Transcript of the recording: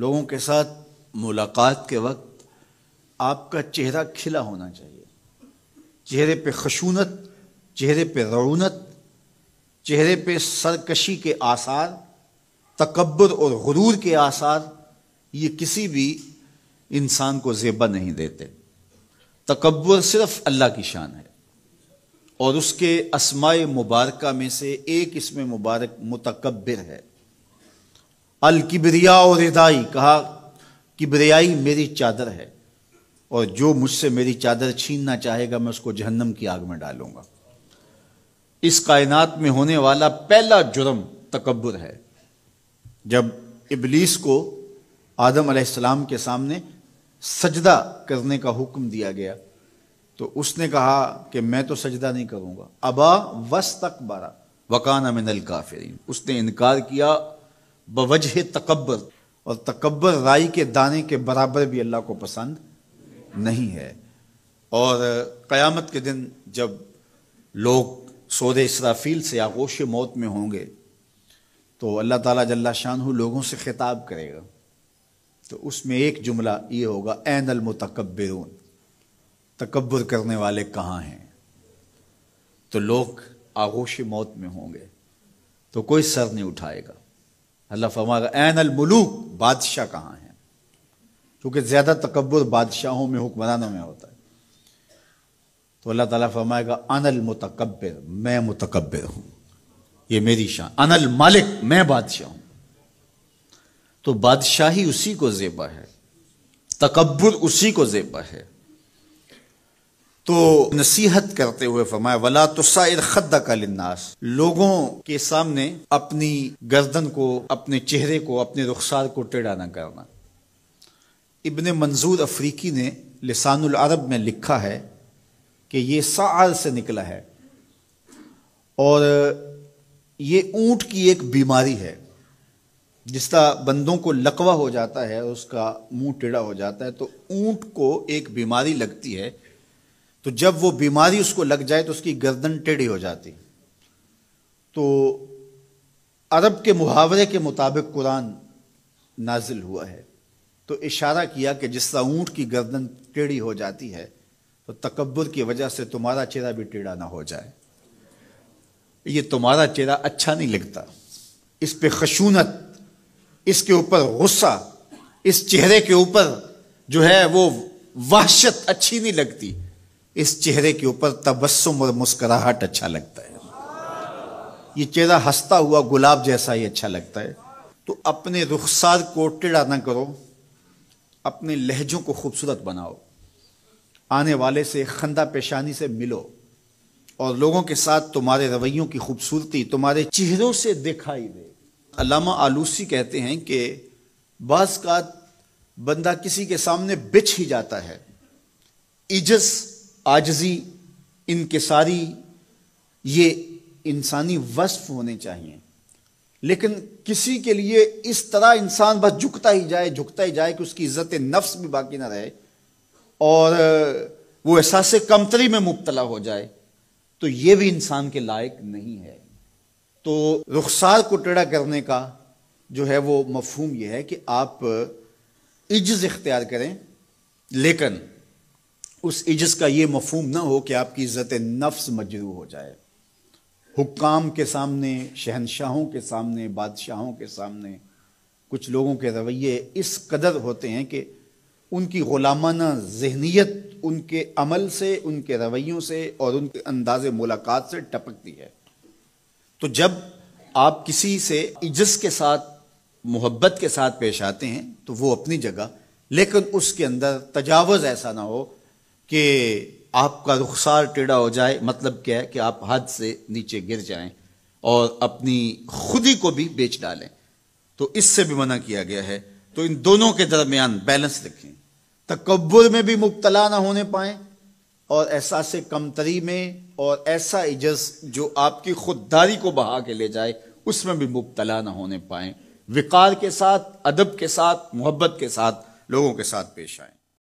लोगों के साथ मुलाकात के वक्त आपका चेहरा खिला होना चाहिए चेहरे पे खशूनत चेहरे पे रौनत चेहरे पे सरकशी के आसार तकबर और गुरूर के आसार ये किसी भी इंसान को जेबा नहीं देते तकबर सिर्फ अल्लाह की शान है और उसके असमाय मुबारक में से एक इसमें मुबारक मुतकबर है अल किबरिया और रिदाई कहा किबरियाई मेरी चादर है और जो मुझसे मेरी चादर छीनना चाहेगा मैं उसको जहन्नम की आग में डालूंगा इस कायनात में होने वाला पहला जुर्म तकबर है जब इबलीस को आदम अलैहिस्सलाम के सामने सजदा करने का हुक्म दिया गया तो उसने कहा कि मैं तो सजदा नहीं करूंगा अबा वस तक बारा वकाना मिनल काफिरीन उसने इनकार किया बवजह तकबर और तकबर राई के दाने के बराबर भी अल्लाह को पसंद नहीं है और क़यामत के दिन जब लोग सोद इसराफील से आगोश मौत में होंगे तो अल्लाह ताला जल्ला शाह लोगों से खिताब करेगा तो उसमें एक जुमला ये होगा एन तकबर तकबर करने वाले कहाँ हैं तो लोग आगोश मौत में होंगे तो कोई सर नहीं उठाएगा अल्लाह फरमाएगा एन अलमलूक बादशाह कहाँ हैं क्योंकि ज़्यादा तकबर बादशाहों में हुक्मरानों में होता है तो अल्लाह ताला फरमाएगा अनल मुतकबर मैं मुतकबर हूँ ये मेरी शान अनल मालिक मैं बादशाह हूँ तो बादशाही उसी को जेबा है तकबर उसी को जेबा है तो नसीहत करते हुए फरमाया वला तो साइर खद्दा का लिन्नास लोगों के सामने अपनी गर्दन को अपने चेहरे को अपने रुखसार को टेढ़ा ना करना इबन मंजूर अफ्रीकी ने लिसानुल अरब में लिखा है कि ये सार से निकला है और ये ऊंट की एक बीमारी है जिसका बंदों को लकवा हो जाता है उसका मुंह टेढ़ा हो जाता है तो ऊंट को एक बीमारी लगती है तो जब वो बीमारी उसको लग जाए तो उसकी गर्दन टेढ़ी हो जाती तो अरब के मुहावरे के मुताबिक कुरान नाजिल हुआ है तो इशारा किया कि जिस तरह ऊँट की गर्दन टेढ़ी हो जाती है तो तकबर की वजह से तुम्हारा चेहरा भी टेढ़ा ना हो जाए ये तुम्हारा चेहरा अच्छा नहीं लगता इस पे खशूनत इसके ऊपर गुस्सा इस चेहरे के ऊपर जो है वो वहशत अच्छी नहीं लगती इस चेहरे के ऊपर तबस्सुम और मुस्कुराहट अच्छा लगता है ये चेहरा हंसता हुआ गुलाब जैसा ही अच्छा लगता है तो अपने रुखसार को टेढ़ा ना करो अपने लहजों को खूबसूरत बनाओ आने वाले से खंदा पेशानी से मिलो और लोगों के साथ तुम्हारे रवैयों की खूबसूरती तुम्हारे चेहरों से दिखाई दे अलामा आलूसी कहते हैं कि बाज का बंदा किसी के सामने बिछ ही जाता है इजस आजजी सारी ये इंसानी वस्फ होने चाहिए लेकिन किसी के लिए इस तरह इंसान बस झुकता ही जाए झुकता ही जाए कि उसकी इज्जत नफ्स भी बाकी ना रहे और वो एहसास कमतरी में मुबतला हो जाए तो ये भी इंसान के लायक नहीं है तो रुखसार को टेढ़ा करने का जो है वो मफहूम यह है कि आप इज्ज इख्तियार करें लेकिन उस इजस का ये मफहम ना हो कि आपकी इज़्ज़त नफ्स मजरू हो जाए हुक्काम के सामने शहनशाहों के सामने बादशाहों के सामने कुछ लोगों के रवैये इस कदर होते हैं कि उनकी ग़ुलामाना जहनीत उनके अमल से उनके रवैयों से और उनके अंदाज मुलाकात से टपकती है तो जब आप किसी से इज्जत के साथ मोहब्बत के साथ पेश आते हैं तो वो अपनी जगह लेकिन उसके अंदर तजावज़ ऐसा ना हो कि आपका रुखसार टेढ़ा हो जाए मतलब क्या है कि आप हद से नीचे गिर जाएं और अपनी खुदी को भी बेच डालें तो इससे भी मना किया गया है तो इन दोनों के दरमियान बैलेंस रखें तकबर में भी मुबतला ना होने पाए और एहसास कमतरी में और ऐसा इजस जो आपकी खुददारी को बहा के ले जाए उसमें भी मुबतला ना होने पाए विकार के साथ अदब के साथ मोहब्बत के साथ लोगों के साथ पेश आए